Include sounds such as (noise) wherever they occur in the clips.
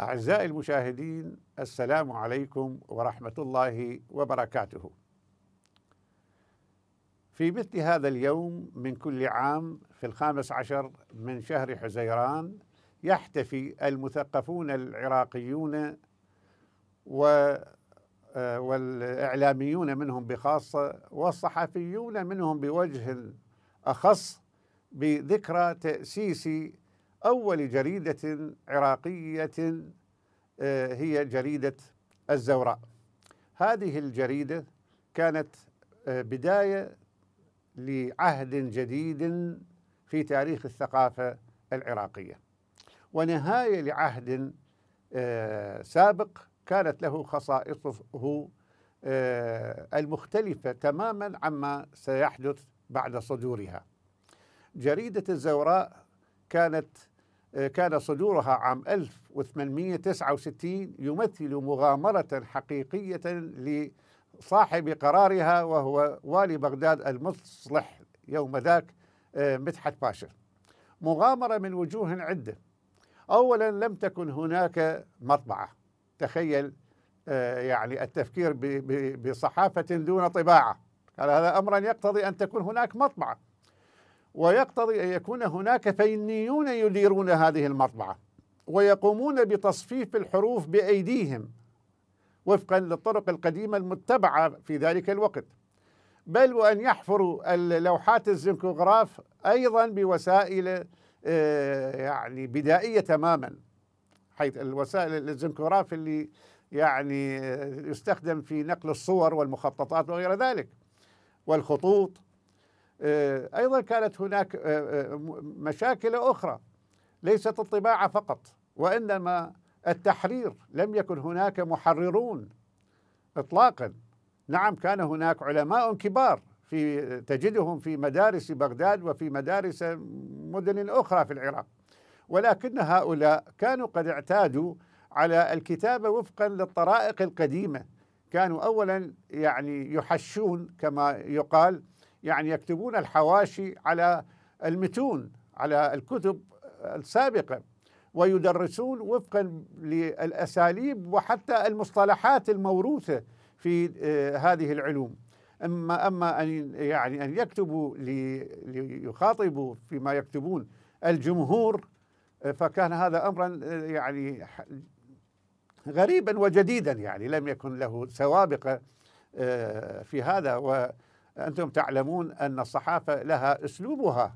أعزائي المشاهدين السلام عليكم ورحمة الله وبركاته. في مثل هذا اليوم من كل عام في الخامس عشر من شهر حزيران يحتفي المثقفون العراقيون و آه، والإعلاميون منهم بخاصة والصحفيون منهم بوجه أخص بذكرى تأسيس أول جريدة عراقية آه، هي جريدة الزوراء هذه الجريدة كانت آه، بداية لعهد جديد في تاريخ الثقافة العراقية ونهاية لعهد آه، سابق كانت له خصائصه المختلفة تماما عما سيحدث بعد صدورها جريدة الزوراء كانت آه، كان صدورها عام 1869 يمثل مغامرة حقيقية لصاحب قرارها وهو والي بغداد المصلح يوم ذاك آه، مدحت باشا مغامرة من وجوه عدة أولا لم تكن هناك مطبعة تخيل آه، يعني التفكير بصحافة دون طباعة قال هذا أمرا يقتضي أن تكون هناك مطبعة ويقتضي أن يكون هناك فنيون يديرون هذه المطبعة ويقومون بتصفيف الحروف بأيديهم وفقا للطرق القديمة المتبعة في ذلك الوقت بل وأن يحفروا اللوحات الزنكوغراف أيضا بوسائل آه، يعني بدائية تماما حيث الوسائل الزنكوغراف اللي يعني يستخدم في نقل الصور والمخططات وغير ذلك والخطوط آه، أيضا كانت هناك آه، آه، مشاكل أخرى ليست الطباعة فقط وإنما التحرير لم يكن هناك محررون إطلاقا نعم كان هناك علماء كبار في تجدهم في مدارس بغداد وفي مدارس مدن أخرى في العراق ولكن هؤلاء كانوا قد اعتادوا على الكتابة وفقا للطرائق القديمة كانوا أولا يعني يحشون كما يقال يعني يكتبون الحواشي على المتون على الكتب السابقة ويدرسون وفقا للأساليب وحتى المصطلحات الموروثة في آه، هذه العلوم أما أما أن يعني أن يكتبوا ليخاطبوا فيما يكتبون الجمهور آه، فكان هذا أمرا آه، يعني غريبا وجديدا يعني لم يكن له سوابق في هذا و أنتم تعلمون أن الصحافة لها أسلوبها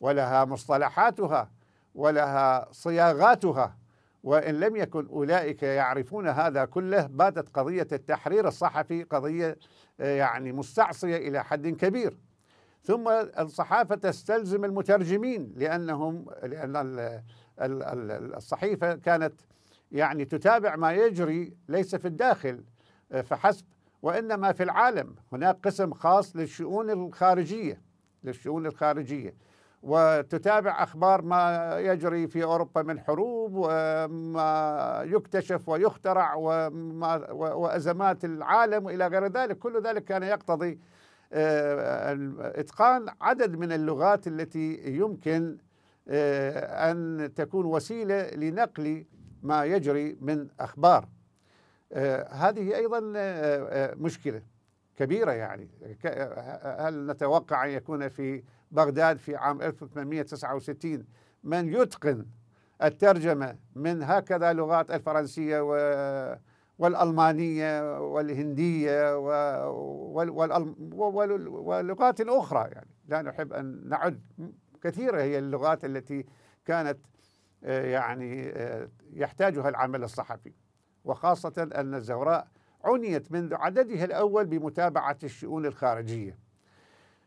ولها مصطلحاتها ولها صياغاتها وإن لم يكن أولئك يعرفون هذا كله باتت قضية التحرير الصحفي قضية آه، يعني مستعصية إلى حد كبير ثم الصحافة تستلزم المترجمين لأنهم لأن الصحيفة كانت يعني تتابع ما يجري ليس في الداخل آه، فحسب وإنما في العالم هناك قسم خاص للشؤون الخارجية للشؤون الخارجية وتتابع أخبار ما يجري في أوروبا من حروب وما يكتشف ويخترع وما وأزمات العالم إلى غير ذلك كل ذلك كان يقتضي آه، إتقان عدد من اللغات التي يمكن آه، أن تكون وسيلة لنقل ما يجري من أخبار آه، هذه أيضا آه، آه، مشكلة كبيرة يعني هل نتوقع أن يكون في بغداد في عام 1869 من يتقن الترجمة من هكذا لغات الفرنسية و والألمانية والهندية ولغات أخرى يعني لا نحب أن نعد كثيرة هي اللغات التي كانت يعني يحتاجها العمل الصحفي وخاصة أن الزوراء عنيت منذ عددها الأول بمتابعة الشؤون الخارجية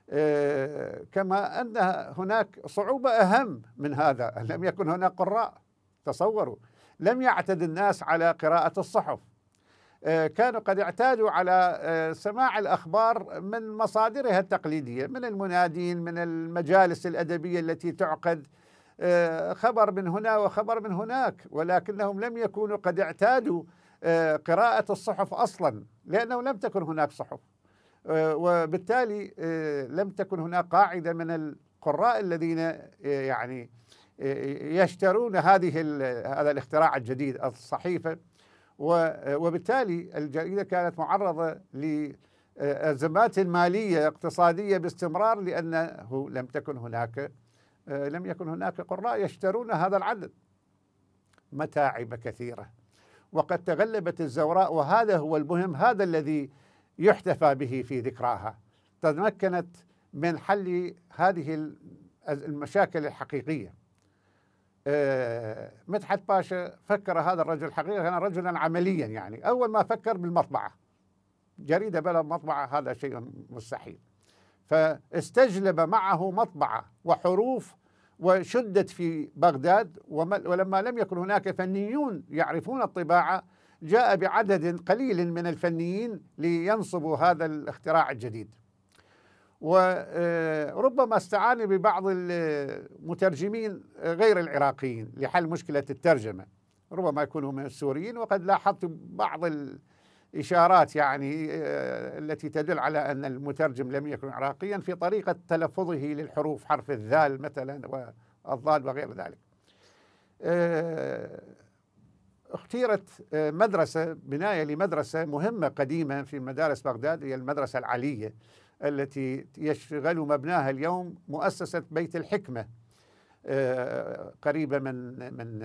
آه، كما أن هناك صعوبة أهم من هذا لم يكن هناك قراء تصوروا لم يعتد الناس على قراءة الصحف آه، كانوا قد اعتادوا على آه، سماع الأخبار من مصادرها التقليدية من المنادين من المجالس الأدبية التي تعقد آه، خبر من هنا وخبر من هناك ولكنهم لم يكونوا قد اعتادوا آه، قراءة الصحف أصلا لأنه لم تكن هناك صحف آه، وبالتالي لم تكن هناك قاعدة من القراء الذين يعني يشترون هذه هذا الاختراع الجديد الصحيفة وبالتالي الجريدة كانت معرضة لأزمات مالية اقتصادية باستمرار لأنه لم تكن هناك آه، لم يكن هناك قراء يشترون هذا العدد متاعب كثيرة وقد تغلبت الزوراء وهذا هو المهم هذا الذي يحتفى به في ذكراها تمكنت من حل هذه المشاكل الحقيقية آه، مدحت باشا فكر هذا الرجل حقيقة كان رجلا عمليا يعني أول ما فكر بالمطبعة جريدة بلا مطبعة هذا شيء مستحيل فاستجلب معه مطبعة وحروف وشدت في بغداد ولما لم يكن هناك فنيون يعرفون الطباعة جاء بعدد قليل من الفنيين لينصبوا هذا الاختراع الجديد وربما آه، استعان ببعض المترجمين غير العراقيين لحل مشكلة الترجمة ربما يكونوا من السوريين وقد لاحظت بعض ال إشارات يعني آه، التي تدل على أن المترجم لم يكن عراقيا في طريقة تلفظه للحروف حرف الذال مثلا والضاد وغير ذلك آه، اختيرت آه، مدرسة بناية لمدرسة مهمة قديمة في مدارس بغداد هي المدرسة العلية التي يشغل مبناها اليوم مؤسسة بيت الحكمة قريبة من من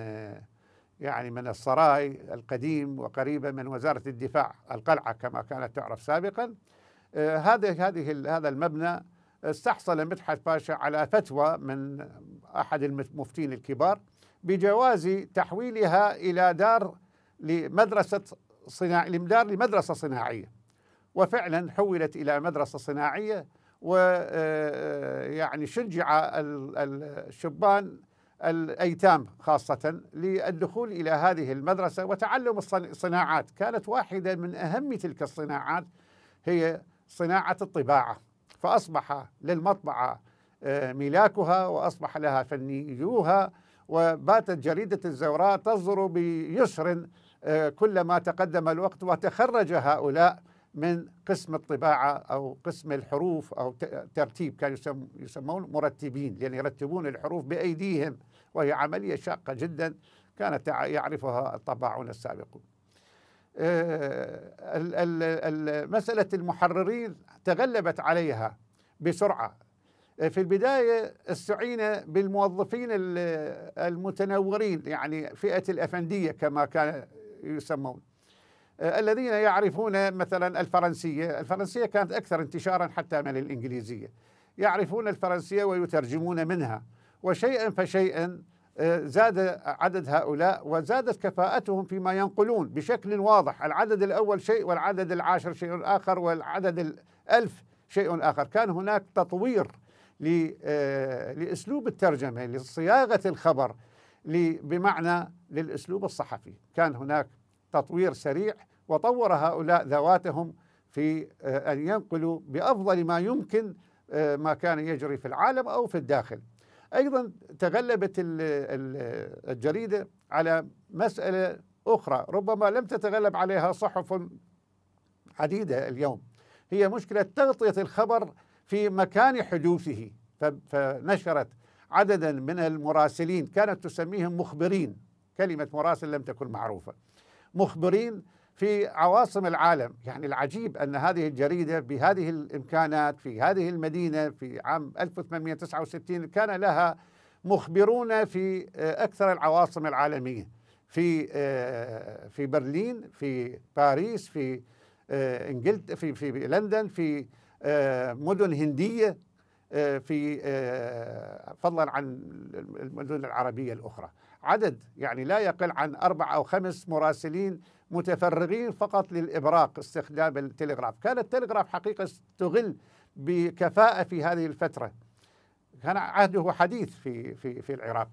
يعني من السراي القديم وقريبة من وزارة الدفاع القلعة كما كانت تعرف سابقا آه، هذه هذه هذا المبنى استحصل مدحت باشا على فتوى من أحد المفتين الكبار بجواز تحويلها إلى دار لمدرسة صناع لمدار لمدرسة صناعية وفعلا حولت إلى مدرسة صناعية ويعني آه، آه، شجع الشبان الأيتام خاصة للدخول إلى هذه المدرسة وتعلم الصناعات كانت واحدة من أهم تلك الصناعات هي صناعة الطباعة فأصبح للمطبعة آه، ملاكها وأصبح لها فنيوها وباتت جريدة الزوراء تصدر بيسر آه، كلما تقدم الوقت وتخرج هؤلاء من قسم الطباعة أو قسم الحروف أو ترتيب كانوا يسمون مرتبين لأن يعني يرتبون الحروف بأيديهم وهي عملية شاقة جدا كانت يعرفها الطباعون السابقون آه، مسألة المحررين تغلبت عليها بسرعة آه، في البداية استعين بالموظفين المتنورين يعني فئة الأفندية كما كان يسمون آه، الذين يعرفون مثلا الفرنسية الفرنسية كانت أكثر انتشارا حتى من الإنجليزية يعرفون الفرنسية ويترجمون منها وشيئا فشيئا آه، زاد عدد هؤلاء وزادت كفاءتهم فيما ينقلون بشكل واضح العدد الأول شيء والعدد العاشر شيء آخر والعدد الألف شيء آخر كان هناك تطوير آه، لأسلوب الترجمة لصياغة الخبر بمعنى للأسلوب الصحفي كان هناك تطوير سريع وطور هؤلاء ذواتهم في آه، أن ينقلوا بأفضل ما يمكن آه، ما كان يجري في العالم أو في الداخل أيضا تغلبت الجريدة على مسألة أخرى ربما لم تتغلب عليها صحف عديدة اليوم هي مشكلة تغطية الخبر في مكان حدوثه فنشرت عددا من المراسلين كانت تسميهم مخبرين كلمة مراسل لم تكن معروفة مخبرين في عواصم العالم يعني العجيب أن هذه الجريدة بهذه الإمكانات في هذه المدينة في عام 1869 كان لها مخبرون في آه، أكثر العواصم العالمية في آه، في برلين في باريس في آه، انجلترا في في لندن في مدن هنديه في فضلا عن المدن العربيه الاخرى. عدد يعني لا يقل عن أربع أو خمس مراسلين متفرغين فقط للإبراق استخدام التلغراف كان التلغراف حقيقة استغل بكفاءة في هذه الفترة كان عهده حديث في, في, في العراق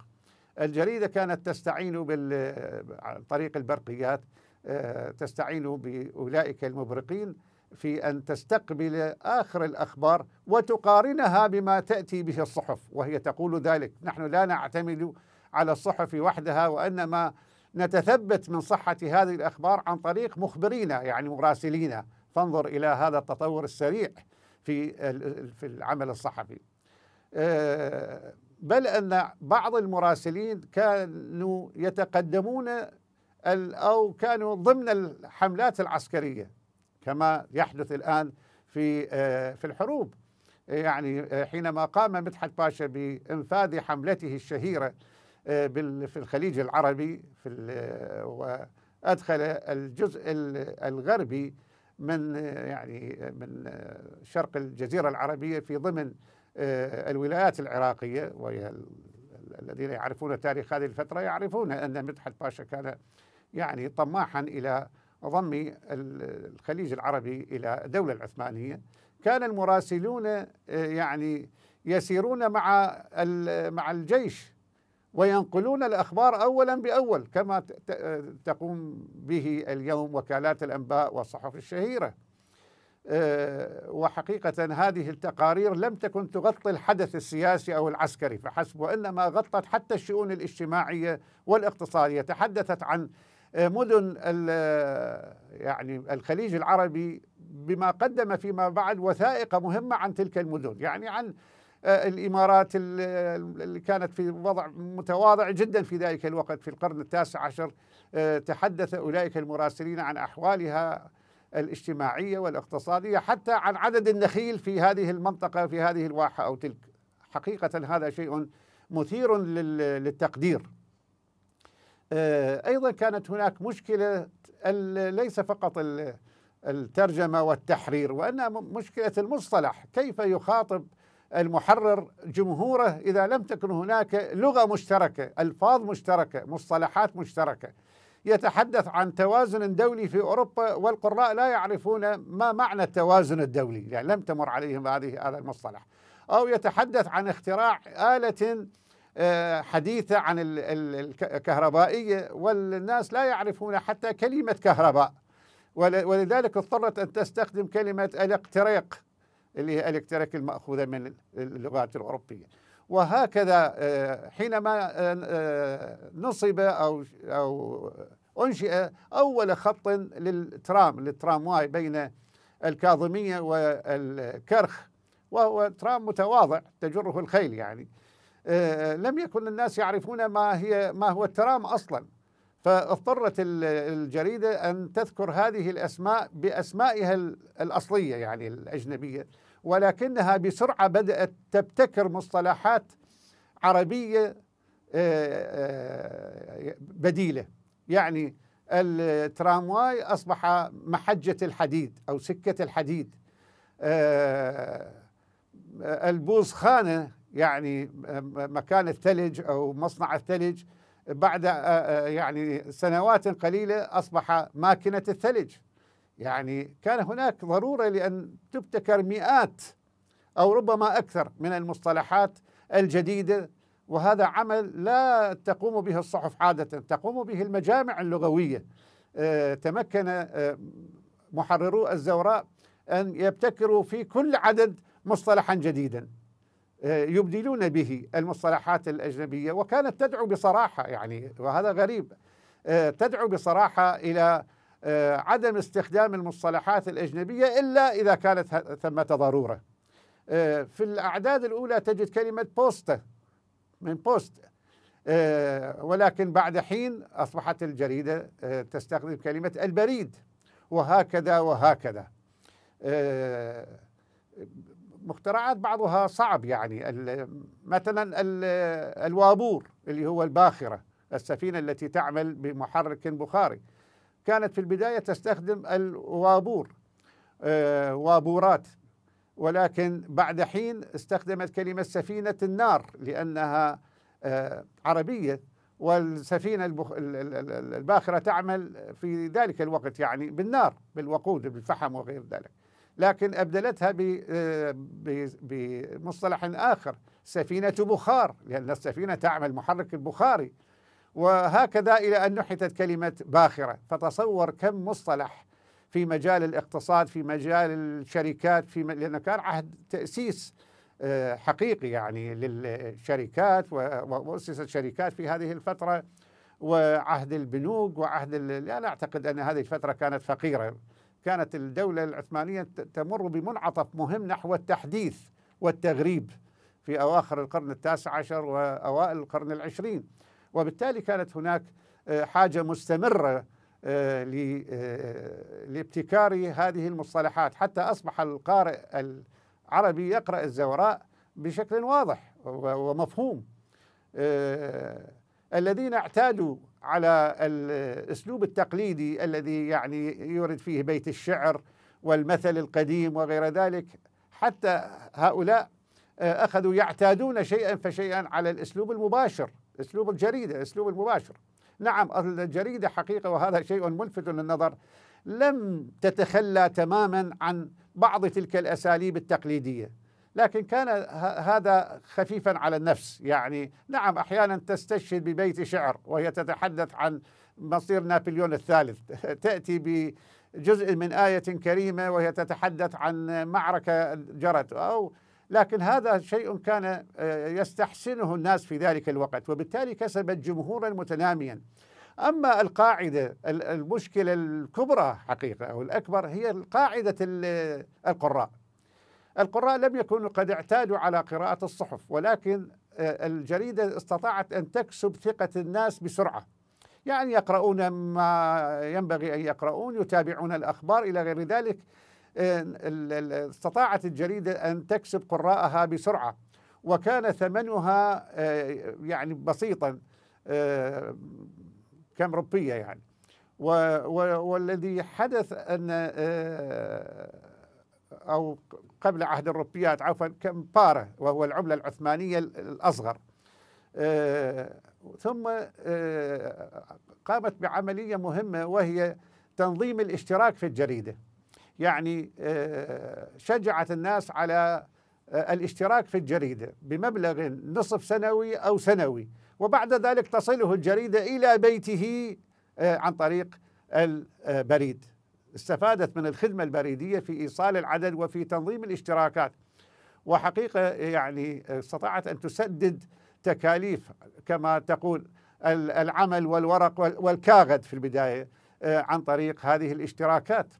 الجريدة كانت تستعين بالطريق البرقيات آه، تستعين بأولئك المبرقين في أن تستقبل آخر الأخبار وتقارنها بما تأتي به الصحف وهي تقول ذلك نحن لا نعتمد على الصحف وحدها وانما نتثبت من صحه هذه الاخبار عن طريق مخبرينا يعني مراسلينا فانظر الى هذا التطور السريع في في العمل الصحفي. آه، بل ان بعض المراسلين كانوا يتقدمون او كانوا ضمن الحملات العسكريه كما يحدث الان في آه، في الحروب يعني حينما قام مدحت باشا بانفاذ حملته الشهيره آه، في الخليج العربي في آه، وادخل الجزء الغربي من آه، يعني من شرق الجزيره العربيه في ضمن الولايات العراقيه وهي الذين يعرفون تاريخ هذه الفتره يعرفون ان مدحت باشا كان يعني طماحا الى ضم الخليج العربي الى الدوله العثمانيه كان المراسلون يعني يسيرون مع مع الجيش وينقلون الأخبار أولا بأول كما تقوم به اليوم وكالات الأنباء والصحف الشهيرة آه، وحقيقة هذه التقارير لم تكن تغطي الحدث السياسي أو العسكري فحسب وإنما غطت حتى الشؤون الاجتماعية والاقتصادية تحدثت عن آه، مدن آه، يعني الخليج العربي بما قدم فيما بعد وثائق مهمة عن تلك المدن يعني عن آه، الإمارات اللي كانت في وضع متواضع جدا في ذلك الوقت في القرن التاسع عشر آه، تحدث أولئك المراسلين عن أحوالها الاجتماعية والاقتصادية حتى عن عدد النخيل في هذه المنطقة في هذه الواحة أو تلك حقيقة هذا شيء مثير للتقدير آه، أيضا كانت هناك مشكلة ليس فقط الترجمة والتحرير وإنما مشكلة المصطلح كيف يخاطب المحرر جمهوره إذا لم تكن هناك لغة مشتركة ألفاظ مشتركة مصطلحات مشتركة يتحدث عن توازن دولي في أوروبا والقراء لا يعرفون ما معنى التوازن الدولي يعني لم تمر عليهم هذه هذا المصطلح أو يتحدث عن اختراع آلة آه، حديثة عن الكهربائية والناس لا يعرفون حتى كلمة كهرباء ولذلك اضطرت أن تستخدم كلمة الاقتريق اللي هي الكتريك المأخوذة من اللغات الأوروبية وهكذا آه، حينما آه، آه، نصب أو أو أنشئ أول خط للترام للترامواي بين الكاظمية والكرخ وهو ترام متواضع تجره الخيل يعني لم يكن الناس يعرفون ما هي ما هو الترام أصلاً فاضطرت الجريدة أن تذكر هذه الأسماء بأسمائها الأصلية يعني الأجنبية ولكنها بسرعة بدأت تبتكر مصطلحات عربية آه، آه، بديلة يعني الترامواي أصبح محجة الحديد أو سكة الحديد آه، البوزخانة يعني مكان الثلج أو مصنع الثلج بعد آه، آه، يعني سنوات قليلة أصبح ماكنة الثلج يعني كان هناك ضرورة لأن تبتكر مئات أو ربما أكثر من المصطلحات الجديدة وهذا عمل لا تقوم به الصحف عادة تقوم به المجامع اللغوية آه، تمكن محررو الزوراء أن يبتكروا في كل عدد مصطلحا جديدا آه، يبدلون به المصطلحات الأجنبية وكانت تدعو بصراحة يعني وهذا غريب آه، تدعو بصراحة إلى آه، عدم استخدام المصطلحات الأجنبية إلا إذا كانت ثمة ضرورة في الأعداد الأولى تجد كلمة بوست من بوست ولكن بعد حين أصبحت الجريدة تستخدم كلمة البريد وهكذا وهكذا مخترعات بعضها صعب يعني مثلا الوابور اللي هو الباخره السفينه التي تعمل بمحرك بخاري كانت في البدايه تستخدم الوابور آه، وابورات ولكن بعد حين استخدمت كلمه سفينه النار لانها آه، عربيه والسفينه الباخره تعمل في ذلك الوقت يعني بالنار بالوقود بالفحم وغير ذلك لكن أبدلتها آه، بمصطلح آخر سفينة بخار لأن السفينة تعمل محرك البخاري وهكذا إلى أن نحتت كلمة باخرة فتصور كم مصطلح في مجال الاقتصاد في مجال الشركات في م... لأنه كان عهد تأسيس آه، حقيقي يعني للشركات وأسست شركات في هذه الفترة وعهد البنوك وعهد لا أنا أعتقد أن هذه الفترة كانت فقيرة كانت الدولة العثمانية تمر بمنعطف مهم نحو التحديث والتغريب في أواخر القرن التاسع عشر وأوائل القرن العشرين وبالتالي كانت هناك آه، حاجة مستمرة آه، آه، لابتكار هذه المصطلحات حتى أصبح القارئ العربي يقرأ الزوراء بشكل واضح ومفهوم الذين اعتادوا على الاسلوب التقليدي الذي يعني يورد فيه بيت الشعر والمثل القديم وغير ذلك حتى هؤلاء آه، اخذوا يعتادون شيئا فشيئا على الاسلوب المباشر اسلوب الجريده الاسلوب المباشر نعم الجريده حقيقه وهذا شيء ملفت للنظر لم تتخلى تماما عن بعض تلك الاساليب التقليديه لكن كان هذا خفيفا على النفس يعني نعم أحيانا تستشهد ببيت شعر وهي تتحدث عن مصير نابليون الثالث (laughs) تأتي بجزء من آية كريمة وهي تتحدث عن معركة جرت أو لكن هذا شيء كان آه، يستحسنه الناس في ذلك الوقت وبالتالي كسبت جمهورا متناميا أما القاعدة المشكلة الكبرى حقيقة أو الأكبر هي قاعدة القراء القراء لم يكونوا قد اعتادوا على قراءة الصحف ولكن آه، الجريدة استطاعت أن تكسب ثقة الناس بسرعة يعني يقرؤون ما ينبغي أن يقرؤون يتابعون الأخبار إلى غير ذلك آه، استطاعت الجريدة أن تكسب قراءها بسرعة وكان ثمنها آه، يعني بسيطا كم روبية يعني والذي حدث أن أو قبل عهد الروبيات عفوا كمبارة وهو العملة العثمانية الأصغر آه، ثم آه، قامت بعملية مهمة وهي تنظيم الاشتراك في الجريدة يعني آه، شجعت الناس على الاشتراك في الجريدة بمبلغ نصف سنوي أو سنوي وبعد ذلك تصله الجريدة إلى بيته عن طريق البريد استفادت من الخدمة البريدية في إيصال العدد وفي تنظيم الاشتراكات وحقيقة يعني استطاعت أن تسدد تكاليف كما تقول العمل والورق والكاغد في البداية آه، عن طريق هذه الاشتراكات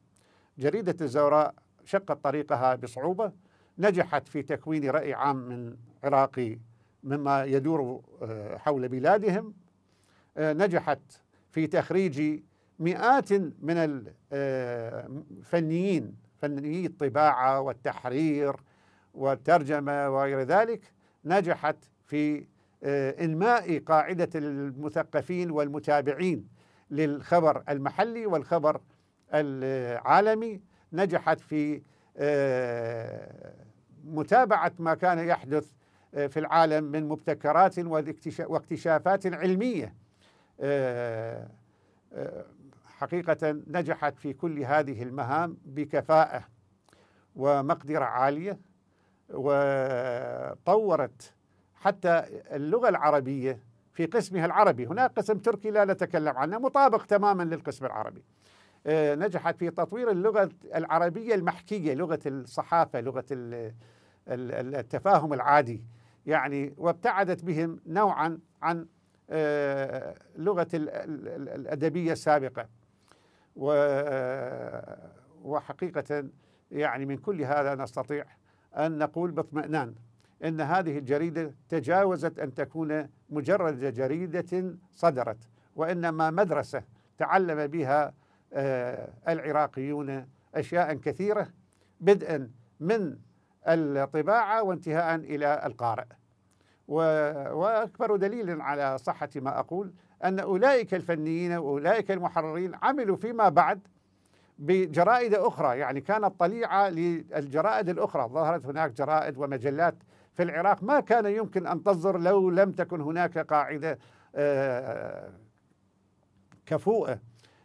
جريدة الزوراء شقت طريقها بصعوبة نجحت في تكوين رأي عام من عراقي مما يدور آه، حول بلادهم آه، نجحت في تخريج مئات من الفنيين آه، فنيي الطباعة والتحرير والترجمة وغير ذلك نجحت في آه، إنماء قاعدة المثقفين والمتابعين للخبر المحلي والخبر العالمي نجحت في آه، متابعة ما كان يحدث في العالم من مبتكرات واكتشافات علمية حقيقة نجحت في كل هذه المهام بكفاءة ومقدرة عالية وطورت حتى اللغة العربية في قسمها العربي هناك قسم تركي لا نتكلم عنه مطابق تماما للقسم العربي آه، نجحت في تطوير اللغة العربية المحكية لغة الصحافة لغة التفاهم العادي يعني وابتعدت بهم نوعا عن آه، لغة الأدبية السابقة وحقيقة يعني من كل هذا نستطيع أن نقول باطمئنان أن هذه الجريدة تجاوزت أن تكون مجرد جريدة صدرت وإنما مدرسة تعلم بها آه، العراقيون أشياء كثيرة بدءا من الطباعة وانتهاء إلى القارئ وأكبر دليل على صحة ما أقول أن أولئك الفنيين وأولئك المحررين عملوا فيما بعد بجرائد أخرى يعني كانت طليعة للجرائد الأخرى ظهرت هناك جرائد ومجلات في العراق ما كان يمكن أن تصدر لو لم تكن هناك قاعدة آه، كفوءة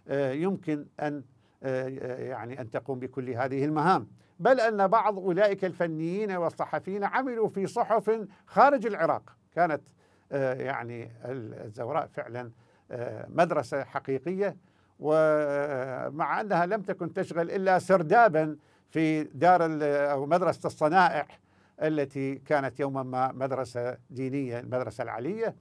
آه، يمكن أن آه، يعني أن تقوم بكل هذه المهام بل أن بعض أولئك الفنيين والصحفيين عملوا في صحف خارج العراق كانت آه، يعني الزوراء فعلا آه، مدرسة حقيقية ومع أنها لم تكن تشغل إلا سردابا في دار أو مدرسة الصنائع التي كانت يوما ما مدرسة دينية المدرسة العلية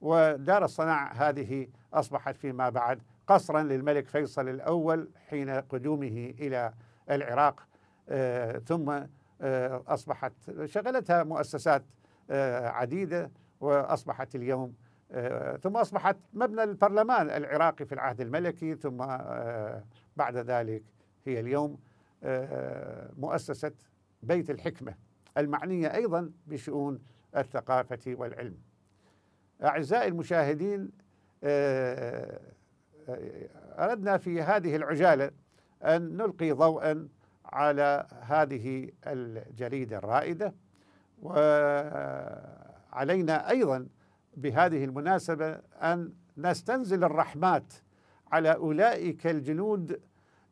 ودار الصناع هذه أصبحت فيما بعد قصرا للملك فيصل الأول حين قدومه إلى العراق آه، ثم أصبحت شغلتها مؤسسات عديدة وأصبحت اليوم آه، ثم أصبحت مبنى البرلمان العراقي في العهد الملكي ثم آه، بعد ذلك هي اليوم آه، مؤسسة بيت الحكمة المعنية أيضا بشؤون الثقافة والعلم أعزائي المشاهدين أردنا في هذه العجالة أن نلقي ضوءا على هذه الجريدة الرائدة و علينا ايضا بهذه المناسبه ان نستنزل الرحمات على اولئك الجنود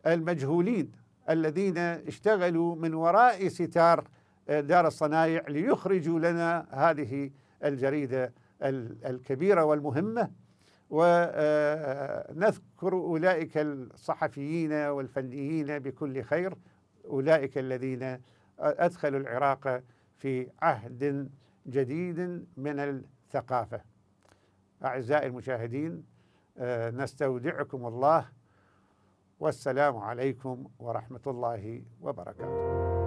المجهولين الذين اشتغلوا من وراء ستار آه، دار الصنايع ليخرجوا لنا هذه الجريده الكبيره والمهمه ونذكر آه، آه، اولئك الصحفيين والفنيين بكل خير اولئك الذين ادخلوا العراق في عهد جديد من الثقافه. اعزائي المشاهدين آه، نستودعكم الله والسلام عليكم ورحمه الله وبركاته.